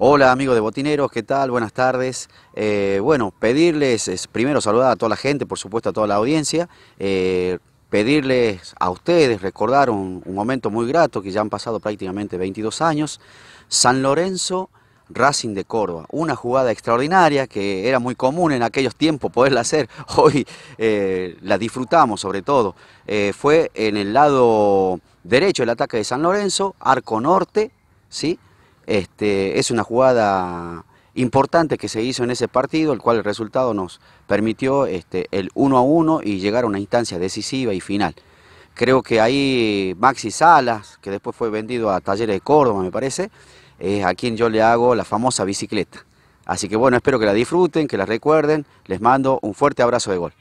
Hola amigos de Botineros, ¿qué tal? Buenas tardes. Eh, bueno, pedirles, primero saludar a toda la gente, por supuesto a toda la audiencia, eh, pedirles a ustedes recordar un, momento muy grato que ya han pasado prácticamente 22 años, San Lorenzo Racing de Córdoba, una jugada extraordinaria que era muy común en aquellos tiempos poderla hacer, hoy eh, la disfrutamos sobre todo, fue en el lado derecho el ataque de San Lorenzo, arco norte, ¿sí? Este, es una jugada importante que se hizo en ese partido, el cual el resultado nos permitió este, el 1 a 1 y llegar a una instancia decisiva y final. Creo que ahí Maxi Salas, que después fue vendido a Talleres de Córdoba, me parece, es a quien yo le hago la famosa bicicleta. Así que bueno, espero que la disfruten, que la recuerden. Les mando un fuerte abrazo de gol.